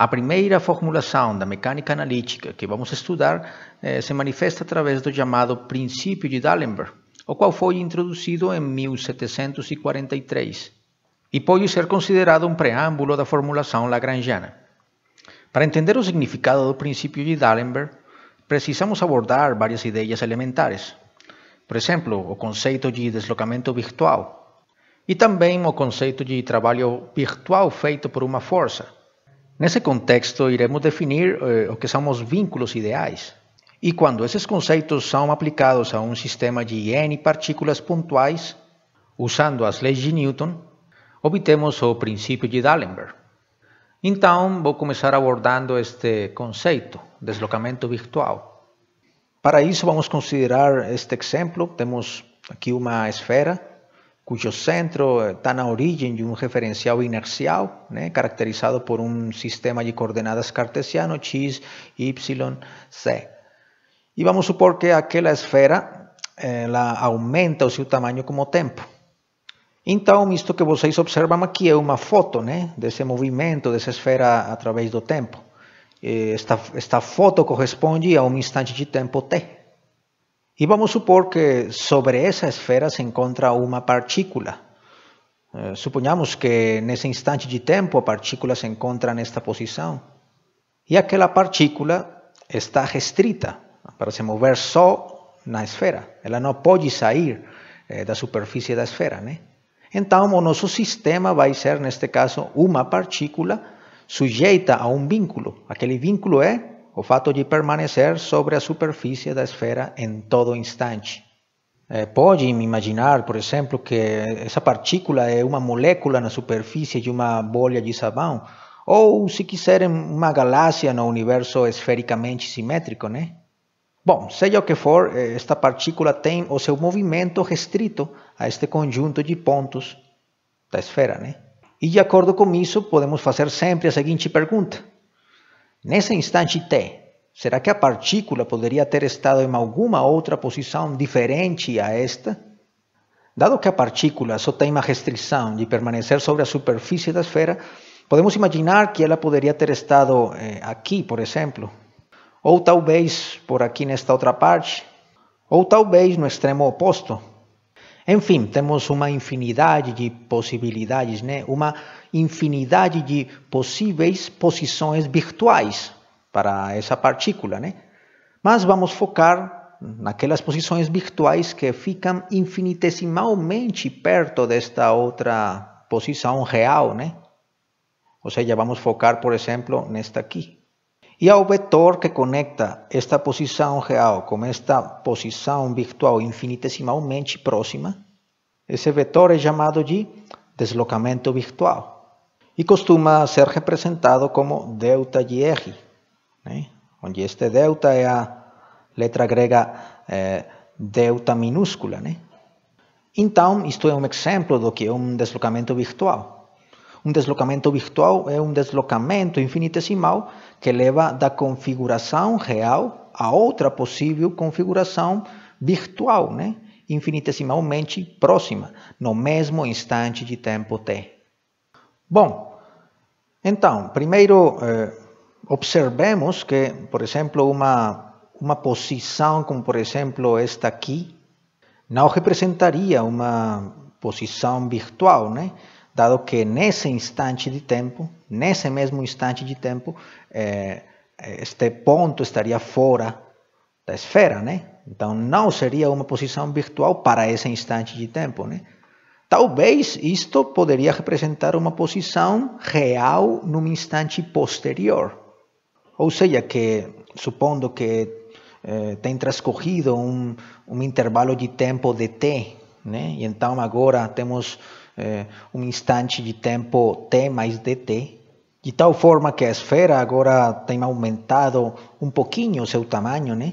A primeira formulação da mecânica analítica que vamos estudar eh, se manifesta através do chamado princípio de D'Alembert, o qual foi introduzido em 1743 e pode ser considerado um preâmbulo da formulação lagrangiana. Para entender o significado do princípio de D'Alembert, precisamos abordar várias ideias elementares. Por exemplo, o conceito de deslocamento virtual e também o conceito de trabalho virtual feito por uma força Nesse contexto, iremos definir eh, o que são os vínculos ideais. E quando esses conceitos são aplicados a um sistema de N partículas pontuais, usando as leis de Newton, obtemos o princípio de D'Alembert. Então, vou começar abordando este conceito, deslocamento virtual. Para isso, vamos considerar este exemplo. Temos aqui uma esfera cuyo centro está na origem de um referencial inercial, né, caracterizado por um sistema de coordenadas cartesiano x, y, z. E vamos supor que aquela esfera ela eh, aumenta o seu tamanho com o tempo. Então, isto que vocês observam aqui é uma foto né, desse movimento dessa esfera através do tempo. Eh, esta, esta foto corresponde a um instante de tempo t. E vamos supor que sobre essa esfera se encontra uma partícula. Eh, Suponhamos que nesse instante de tempo a partícula se encontra nesta posição. E aquela partícula está restrita para se mover só na esfera. Ela não pode sair eh, da superfície da esfera. Né? Então, o nosso sistema vai ser, neste caso, uma partícula sujeita a um vínculo. Aquele vínculo é o fato de permanecer sobre a superfície da esfera em todo instante. É, pode imaginar, por exemplo, que essa partícula é uma molécula na superfície de uma bolha de sabão, ou, se quiserem, uma galáxia no universo esfericamente simétrico, né? Bom, seja o que for, eh, esta partícula tem o seu movimento restrito a este conjunto de pontos da esfera, né? E de acordo com isso, podemos fazer sempre a seguinte pergunta: Nesse instante T, será que a partícula poderia ter estado em alguma outra posição diferente a esta? Dado que a partícula só tem uma restrição de permanecer sobre a superfície da esfera, podemos imaginar que ela poderia ter estado eh, aqui, por exemplo, ou talvez por aqui nesta outra parte, ou talvez no extremo oposto. Enfim, temos uma infinidade de possibilidades, né? uma infinidade de possíveis posições virtuais para essa partícula, né? Mas vamos focar naquelas posições virtuais que ficam infinitesimalmente perto desta outra posição real, né? Ou seja, vamos focar, por exemplo, nesta aqui. E ao vetor que conecta esta posição real com esta posição virtual infinitesimalmente próxima, esse vetor é chamado de deslocamento virtual y costuma ser representado como deuteriegi, né? ¿eh? onde este deuta é a letra grega δ eh, deuta minúscula. Né? Então, isto é um exemplo do que é um deslocamento virtual. Um deslocamento virtual é um deslocamento infinitesimal que leva da configuração real a outra possível configuração virtual, né? infinitesimalmente próxima, no mesmo instante de tempo t. Bom, então, primeiro eh, observemos que, por exemplo, uma, uma posição como, por exemplo, esta aqui, não representaria uma posição virtual, né? dado que nesse instante de tempo, nesse mesmo instante de tempo, eh, este ponto estaria fora da esfera, né? Então não seria uma posição virtual para esse instante de tempo, né? Talvez isto poderia representar uma posição real num instante posterior. Ou seja, que supondo que eh, tem transcorrido um, um intervalo de tempo de t, né? e então agora temos eh, um instante de tempo t mais dt, de tal forma que a esfera agora tem aumentado um pouquinho o seu tamanho, né?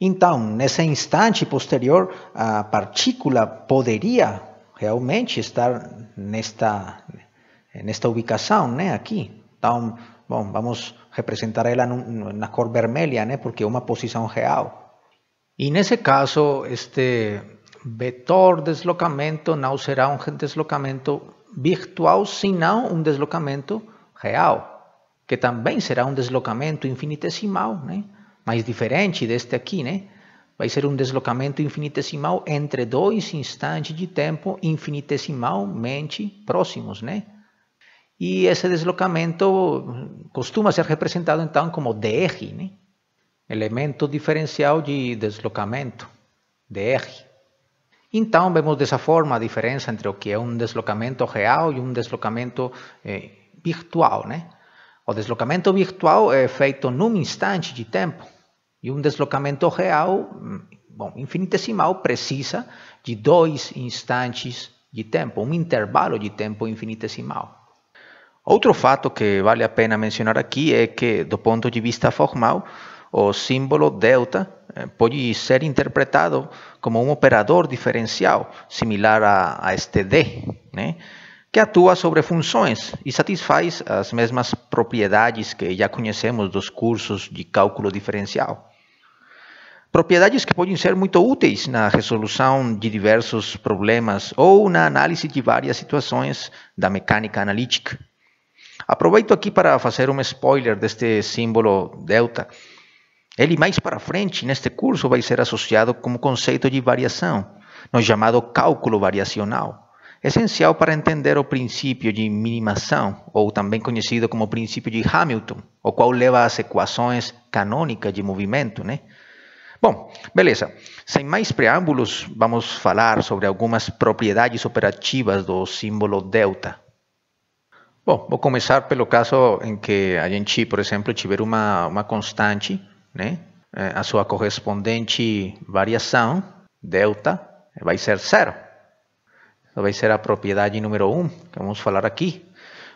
Então, nesse instante posterior, a partícula poderia realmente estar nesta, nesta ubicação, né, aqui. Então, bom, vamos representar ela num, na cor vermelha, né, porque é uma posição real. E nesse caso, este vetor deslocamento não será um deslocamento virtual, senão um deslocamento real, que também será um deslocamento infinitesimal, né? mas diferente deste aqui, né? vai ser um deslocamento infinitesimal entre dois instantes de tempo infinitesimalmente próximos, né? E esse deslocamento costuma ser representado então como dr, né? elemento diferencial de deslocamento, dr. Então vemos dessa forma a diferença entre o que é um deslocamento real e um deslocamento eh, virtual, né? O deslocamento virtual é feito num instante de tempo, e um deslocamento real, bom, infinitesimal, precisa de dois instantes de tempo, um intervalo de tempo infinitesimal. Outro fato que vale a pena mencionar aqui é que, do ponto de vista formal, o símbolo delta eh, pode ser interpretado como um operador diferencial, similar a, a este D, né? que atua sobre funções e satisfaz as mesmas propriedades que já conhecemos dos cursos de cálculo diferencial. Propriedades que podem ser muito úteis na resolução de diversos problemas ou na análise de várias situações da mecânica analítica. Aproveito aqui para fazer um spoiler deste símbolo delta. Ele mais para frente, neste curso, vai ser associado como conceito de variação, no chamado cálculo variacional, essencial para entender o princípio de minimação, ou também conhecido como princípio de Hamilton, o qual leva às equações canônicas de movimento, né? Bom, beleza. Sem mais preâmbulos, vamos falar sobre algumas propriedades operativas do símbolo delta. Bom, vou começar pelo caso em que a gente, por exemplo, tiver uma, uma constante, né? É, a sua correspondente variação, delta, vai ser zero. Essa vai ser a propriedade número 1, um, que vamos falar aqui.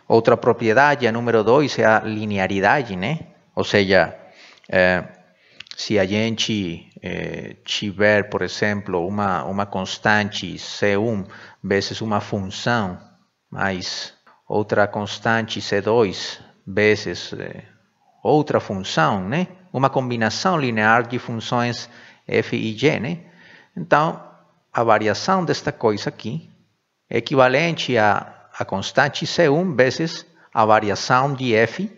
Outra propriedade, a número 2, é a linearidade, né? Ou seja, é, se a gente eh, tiver, por exemplo, uma, uma constante C1 vezes uma função, mais outra constante C2 vezes eh, outra função, né? uma combinação linear de funções f e g. Né? Então, a variação desta coisa aqui é equivalente a, a constante C1 vezes a variação de f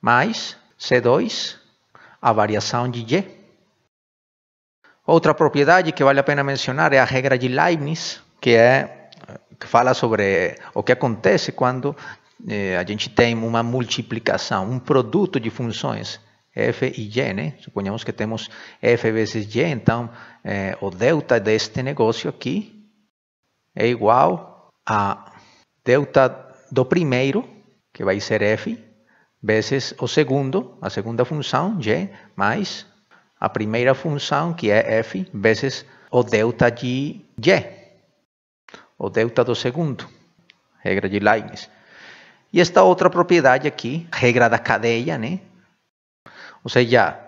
mais C2 a variação de Y. Outra propriedade que vale a pena mencionar é a regra de Leibniz, que é que fala sobre o que acontece quando eh, a gente tem uma multiplicação, um produto de funções f e y, né? Suponhamos que temos f vezes y, então eh, o delta deste negócio aqui é igual a delta do primeiro, que vai ser f, vezes o segundo, a segunda função, g, mais a primeira função, que é f, vezes o delta de g, o delta do segundo, regra de Leibniz. E esta outra propriedade aqui, regra da cadeia, né? Ou seja,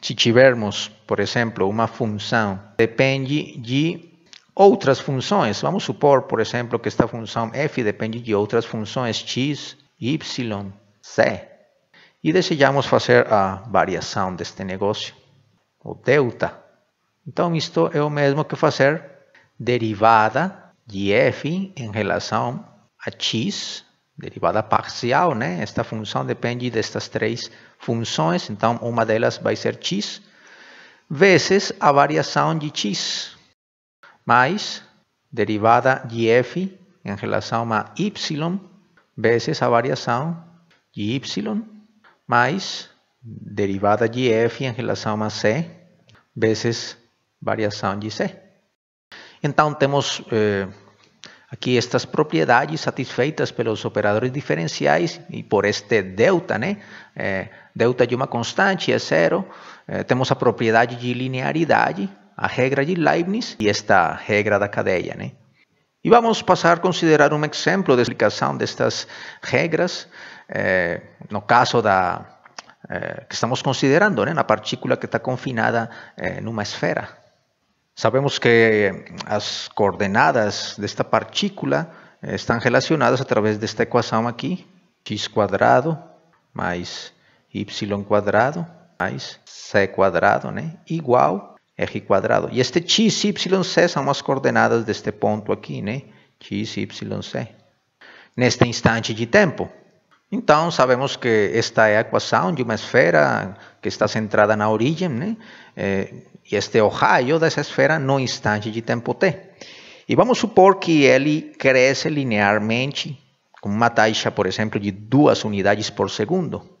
se tivermos, por exemplo, uma função depende de outras funções, vamos supor, por exemplo, que esta função f depende de outras funções x, y, c e desejamos fazer a variação deste negócio, o delta. Então, isto é o mesmo que fazer derivada de f em relação a x, derivada parcial, né? Esta função depende destas três funções, então uma delas vai ser x, vezes a variação de x, mais derivada de f em relação a y, vezes a variação de y, mais derivada de f em relação a c vezes variação de c. Então temos eh, aqui estas propriedades satisfeitas pelos operadores diferenciais e por este delta, né? É, delta de uma constante é zero. Eh, temos a propriedade de linearidade, a regra de Leibniz e esta regra da cadeia, né? E vamos passar a considerar um exemplo de explicação destas regras, eh, no caso da eh, que estamos considerando, né, na partícula que está confinada eh, numa esfera. Sabemos que eh, as coordenadas desta partícula eh, estão relacionadas através desta equação aqui, x quadrado mais y quadrado mais c quadrado, né, igual r quadrado. E este x, y, c são as coordenadas deste ponto aqui, né? x, y, c. Neste instante de tempo. Então, sabemos que esta é a equação de uma esfera que está centrada na origem, né? e eh, este é o raio dessa esfera no instante de tempo t. E vamos supor que ele cresce linearmente com uma taxa, por exemplo, de duas unidades por segundo.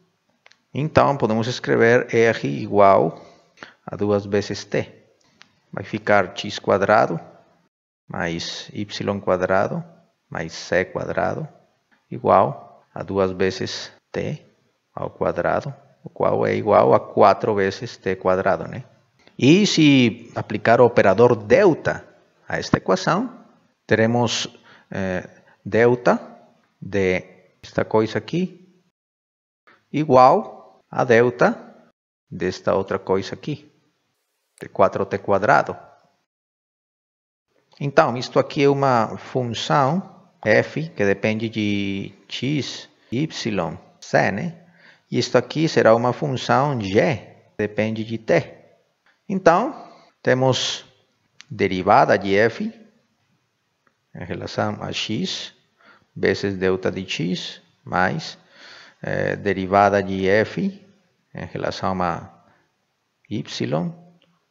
Então, podemos escrever R igual a duas vezes t. Vai ficar x quadrado mais y quadrado mais c quadrado igual a duas vezes t ao quadrado, o qual é igual a 4 vezes t quadrado, né? E se aplicar o operador delta a esta equação, teremos eh, delta de esta coisa aqui igual a delta desta outra coisa aqui. T4t quadrado. Então, isto aqui é uma função f que depende de x, y, z, né? E isto aqui será uma função g, que depende de t. Então, temos derivada de f em relação a x, vezes delta de x, mais eh, derivada de f em relação a y,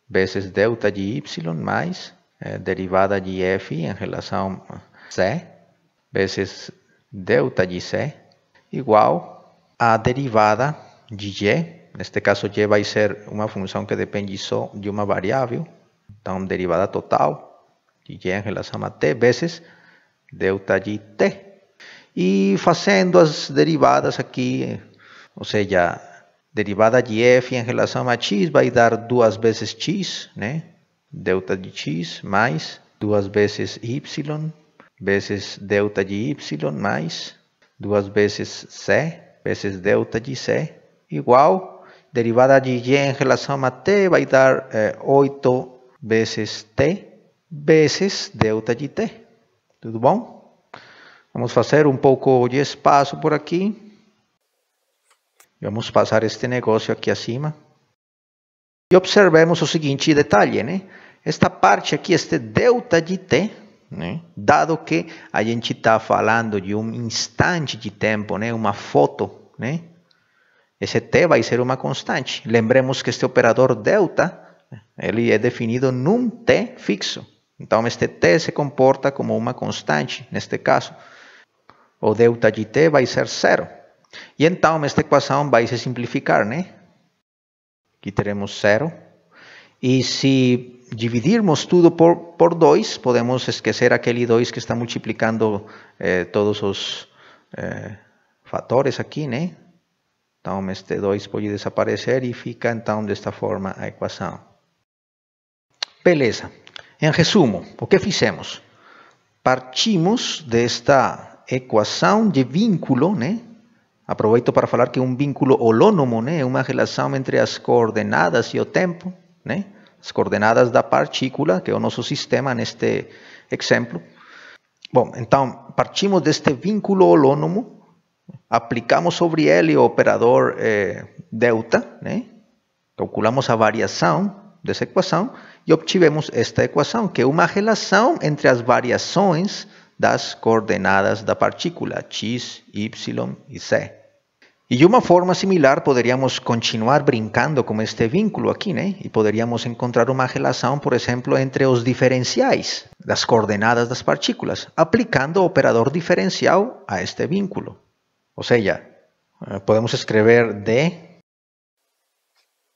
vezes delta de y mais é, derivada de f em relação a c, vezes delta de c, igual a derivada de y. Neste caso, y vai ser uma função que depende só de uma variável. Então, derivada total de y em relação a t vezes delta de t. E fazendo as derivadas aqui, eh, ou seja, derivada de f em relação a x vai dar duas vezes x, né? delta de x mais duas vezes y vezes delta de y mais duas vezes c vezes delta de c igual derivada de y em relação a t vai dar é, eh, 8 vezes t vezes delta de t. Tudo bom? Vamos fazer um pouco de espaço por aqui. Vamos passar este negócio aqui acima. E observemos o seguinte detalhe, né? Esta parte aqui, este delta de t, né? dado que a gente está falando de um instante de tempo, né? uma foto, né? esse t vai ser uma constante. Lembremos que este operador delta, ele é definido num t fixo. Então, este t se comporta como uma constante, neste caso. O delta de t vai ser zero. E então esta equação vai se simplificar, né? Aqui teremos zero. E se dividirmos tudo por, por dois, podemos esquecer aquele dois que está multiplicando eh, todos os eh, fatores aqui, né? Então, este 2 pode desaparecer e fica, então, desta forma a equação. Beleza. Em resumo, o que fizemos? Partimos desta equação de vínculo, né? Aproveito para falar que um vínculo holônomo né, é uma relação entre as coordenadas e o tempo, né? as coordenadas da partícula, que é o nosso sistema neste exemplo. Bom, então, partimos deste vínculo holônomo, aplicamos sobre ele o operador eh, delta, né? calculamos a variação dessa equação e obtivemos esta equação, que é uma relação entre as variações las coordenadas da partícula x, y y C. Y de una forma similar podríamos continuar brincando con este vínculo aquí, Y podríamos encontrar una relación, por ejemplo, entre los diferenciais las coordenadas las partículas, aplicando operador diferencial a este vínculo. O sea, eh, podemos escribir D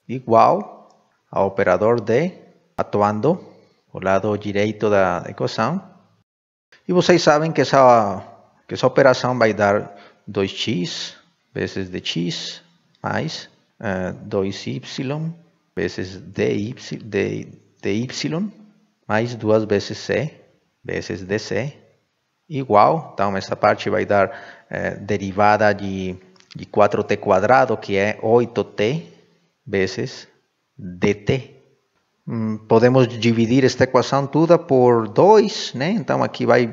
igual a operador D actuando o lado direito da ecuación E vocês sabem que essa, que essa operação vai dar 2x vezes dx mais uh, eh, 2y vezes dy, d, dy mais duas vezes c vezes dc igual. Então, essa parte vai dar eh, derivada de, de 4t quadrado, que é 8t vezes dt. Mm, podemos dividir esta equação toda por 2, né? Então aqui vai,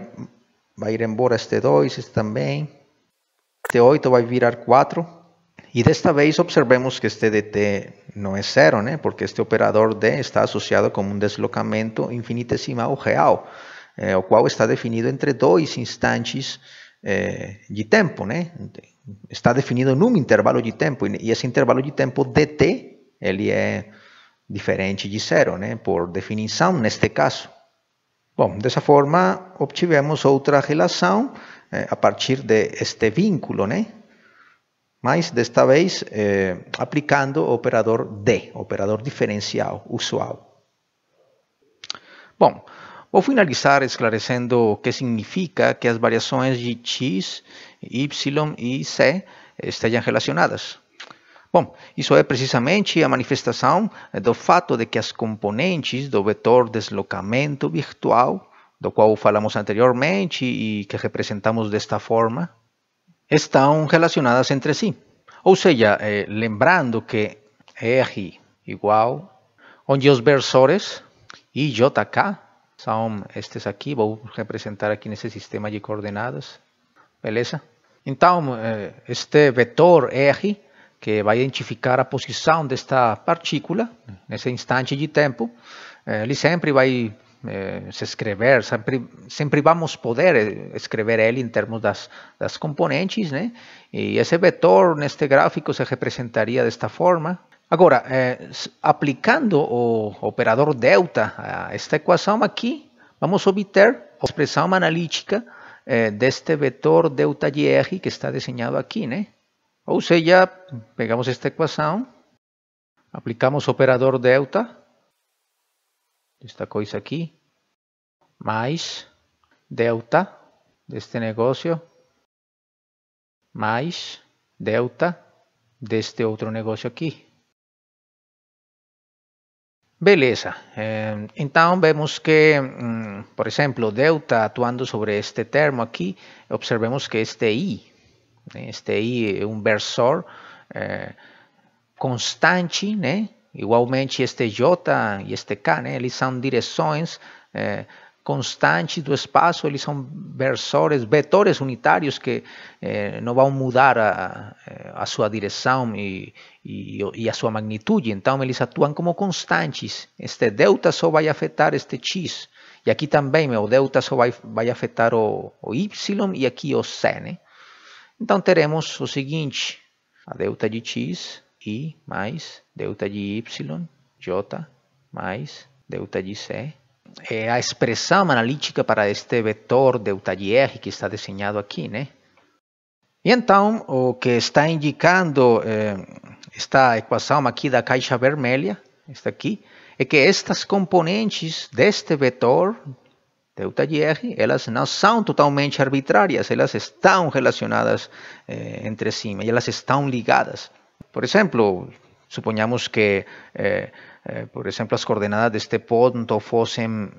vai ir embora este 2, este também. Este 8 vai virar 4. E desta vez observemos que este dt não é zero, né? Porque este operador d está associado com um deslocamento infinitesimal real, eh, o qual está definido entre dois instantes eh, de tempo, né? Está definido num intervalo de tempo e esse intervalo de tempo dt, ele é diferente de zero, né? por definição, neste caso. Bom, dessa forma, obtivemos outra relação eh, a partir deste vínculo, né? mas desta vez eh, aplicando o operador D, operador diferencial usual. Bom, vou finalizar esclarecendo o que significa que as variações de x, y e z eh, estejam relacionadas. Bom, isso é precisamente a manifestação eh, do fato de que as componentes do vetor deslocamento virtual, do qual falamos anteriormente e que representamos desta forma, estão relacionadas entre si. Ou seja, eh, lembrando que R igual, onde os versores ijk são estes aqui, vou representar aqui nesse sistema de coordenadas, beleza? Então, eh, este vetor R que vai identificar a posição desta partícula nesse instante de tempo. Ele eh, sempre vai se eh, escrever, sempre, sempre vamos poder eh, escrever ele em termos das, das componentes, né? E esse vetor neste gráfico se representaria desta forma. Agora, aplicando o operador delta a esta equação aqui, vamos obter a expressão analítica deste vetor delta GR que está desenhado aqui, né? Ou seja, pegamos esta equação, aplicamos o operador delta, esta coisa aqui, mais delta deste negócio, mais delta deste outro negócio aqui. Beleza, eh, então vemos que, hum, por exemplo, delta atuando sobre este termo aqui, observemos que este i né? Este aí é um versor é, constante, né? Igualmente este J e este K, né? Eles são direções é, constantes do espaço, eles são versores, vetores unitários que é, não vão mudar a, a sua direção e, e, e, a sua magnitude, então eles atuam como constantes. Este delta só vai afetar este x, e aqui também o delta só vai, vai afetar o, o y e aqui o c, né? Então teremos o seguinte, a delta de x, i mais delta de y, j mais delta de c. É a expressão analítica para este vetor delta de r que está desenhado aqui, né? E então, o que está indicando eh, esta equação aqui da caixa vermelha, esta aqui, é que estas componentes deste vetor Teuta elas não são totalmente arbitrárias, elas estão relacionadas eh, entre si, elas estão ligadas. Por exemplo, suponhamos que, eh, eh, por exemplo, as coordenadas deste ponto fossem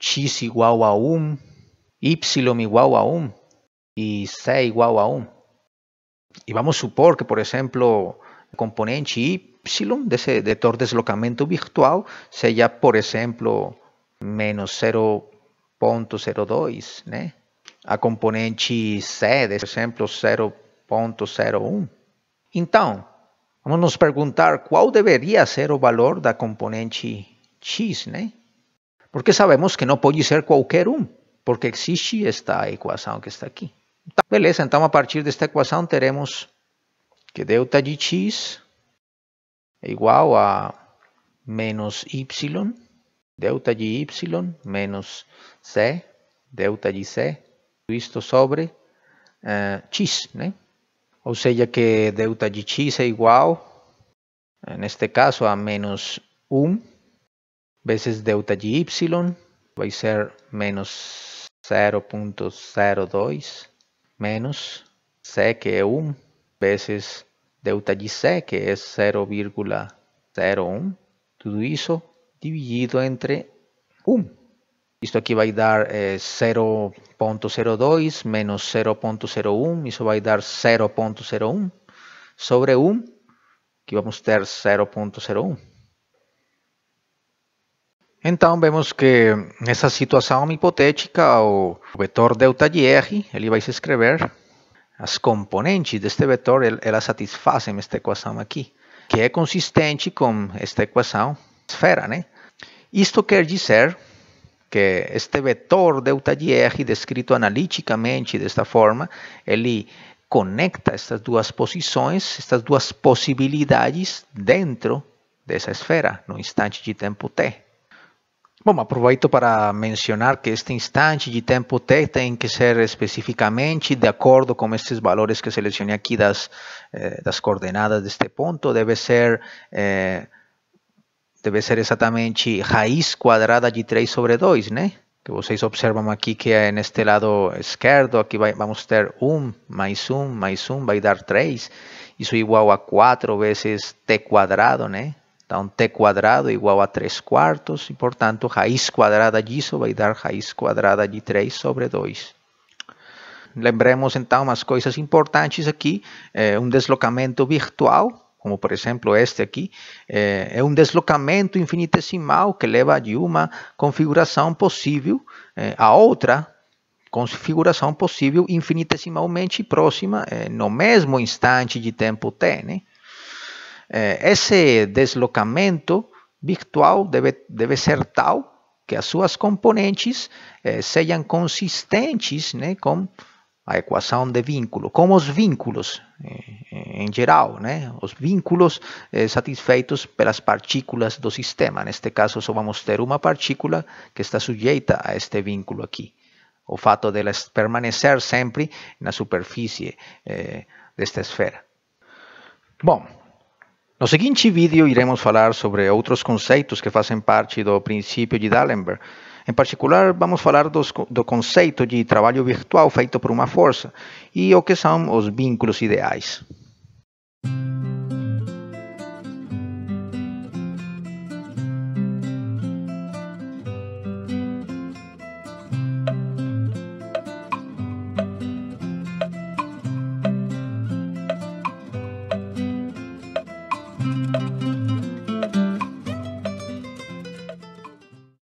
x igual a 1, y igual a 1 e c igual a 1. E vamos supor que, por exemplo, o componente y desse vetor deslocamento virtual seja, por exemplo, menos 0,1. 0.02, né? A componente C, por exemplo, 0.01. Então, vamos nos perguntar qual deveria ser o valor da componente X, né? Porque sabemos que não pode ser qualquer um, porque existe esta equação que está aqui. Então, beleza, então a partir desta equação teremos que delta de x é igual a menos y, delta de y menos C, delta C, visto sobre X, eh, O sea que delta X es igual, en este caso, a menos 1 veces delta Y, va a ser menos 0.02 menos C, que es 1, veces delta C que es 0,01. Todo eso dividido entre 1. Isto aqui vai dar é, eh, 0.02 menos 0.01, isso vai dar 0.01 sobre 1, que vamos ter 0.01. Então, vemos que nessa situação hipotética, o vetor ΔJ, ele vai se escrever as componentes deste vetor, elas satisfazem esta equação aqui, que é consistente com esta equação esfera, né? Isto quer dizer que este vetor delta-gr, descrito analiticamente desta forma, ele conecta estas duas posições, estas duas possibilidades dentro dessa esfera, no instante de tempo t. Bom, aproveito para mencionar que este instante de tempo t tem que ser especificamente de acordo com estes valores que selecionei aqui das, eh, das coordenadas deste ponto, deve ser... Eh, deve ser exatamente raiz quadrada de 3 sobre 2, né? Que vocês observam aqui que é neste lado esquerdo, aqui vai, vamos ter 1 mais 1 mais 1, vai dar 3. Isso é igual a 4 vezes t quadrado, né? Então, t quadrado é igual a 3 quartos, e portanto, raiz quadrada disso vai dar raiz quadrada de 3 sobre 2 lembremos então umas coisas importantes aqui, é um deslocamento virtual como por exemplo este aqui, é, é, um deslocamento infinitesimal que leva de uma configuração possível é, a outra configuração possível infinitesimalmente próxima é, no mesmo instante de tempo t. Né? esse deslocamento virtual deve, deve ser tal que as suas componentes sejam consistentes né, com a equação de vínculo, como os vínculos em eh, eh, geral, né? os vínculos eh, satisfeitos pelas partículas do sistema. Neste caso, só vamos ter uma partícula que está sujeita a este vínculo aqui. O fato dela de permanecer sempre na superfície desta esfera. Bom, no seguinte vídeo iremos falar sobre outros conceitos que fazem parte do princípio de D'Alembert, em particular, vamos falar dos, do conceito de trabalho virtual feito por uma força e o que são os vínculos ideais.